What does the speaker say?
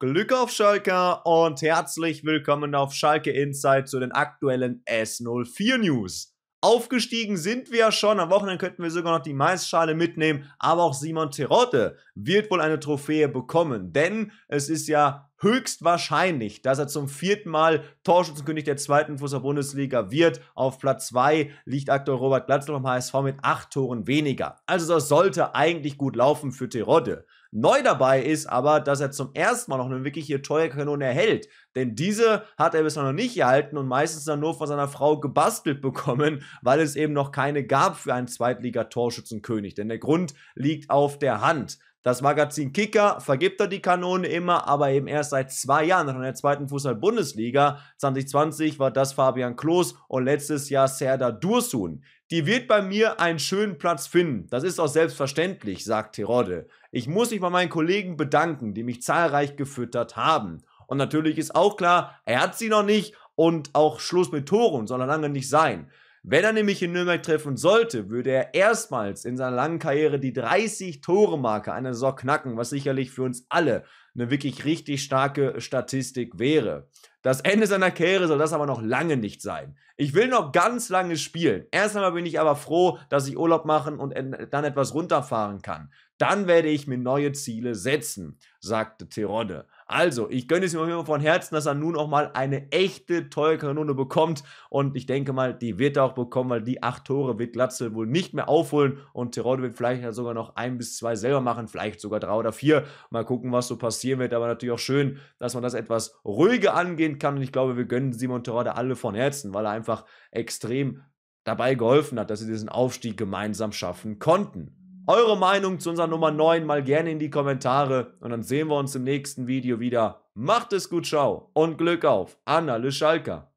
Glück auf Schalke und herzlich willkommen auf Schalke Insight zu den aktuellen S04 News. Aufgestiegen sind wir schon, am Wochenende könnten wir sogar noch die Maisschale mitnehmen, aber auch Simon Terodde wird wohl eine Trophäe bekommen, denn es ist ja höchstwahrscheinlich, dass er zum vierten Mal Torschützenkönig der zweiten Fußball Bundesliga wird. Auf Platz 2 liegt aktuell Robert Glatzel vom HSV mit acht Toren weniger. Also das sollte eigentlich gut laufen für Terodde. Neu dabei ist aber, dass er zum ersten Mal noch eine wirkliche Teuerkanone erhält. Denn diese hat er bisher noch nicht erhalten und meistens dann nur von seiner Frau gebastelt bekommen, weil es eben noch keine gab für einen Zweitliga-Torschützenkönig. Denn der Grund liegt auf der Hand. Das Magazin Kicker vergibt er die Kanone immer, aber eben erst seit zwei Jahren in der zweiten Fußball-Bundesliga. 2020 war das Fabian Klos und letztes Jahr Serda Dursun. Die wird bei mir einen schönen Platz finden. Das ist auch selbstverständlich, sagt Terodde. Ich muss mich bei meinen Kollegen bedanken, die mich zahlreich gefüttert haben. Und natürlich ist auch klar, er hat sie noch nicht und auch Schluss mit Toren soll er lange nicht sein. Wenn er nämlich in Nürnberg treffen sollte, würde er erstmals in seiner langen Karriere die 30-Tore-Marke einer Saison knacken, was sicherlich für uns alle eine wirklich richtig starke Statistik wäre. Das Ende seiner Karriere soll das aber noch lange nicht sein. Ich will noch ganz lange spielen. Erst einmal bin ich aber froh, dass ich Urlaub machen und dann etwas runterfahren kann. Dann werde ich mir neue Ziele setzen, sagte Tirode. Also, ich gönne es ihm immer von Herzen, dass er nun auch mal eine echte teure Kanone bekommt. Und ich denke mal, die wird er auch bekommen, weil die acht Tore wird Glatzel wohl nicht mehr aufholen. Und Tirode wird vielleicht sogar noch ein bis zwei selber machen, vielleicht sogar drei oder vier. Mal gucken, was so passieren wird. Aber natürlich auch schön, dass man das etwas ruhiger angehen kann. Und ich glaube, wir gönnen Simon Tirode alle von Herzen, weil er einfach extrem dabei geholfen hat, dass sie diesen Aufstieg gemeinsam schaffen konnten eure Meinung zu unserer Nummer 9 mal gerne in die Kommentare und dann sehen wir uns im nächsten Video wieder. Macht es gut, ciao und Glück auf. Anna Le Schalker.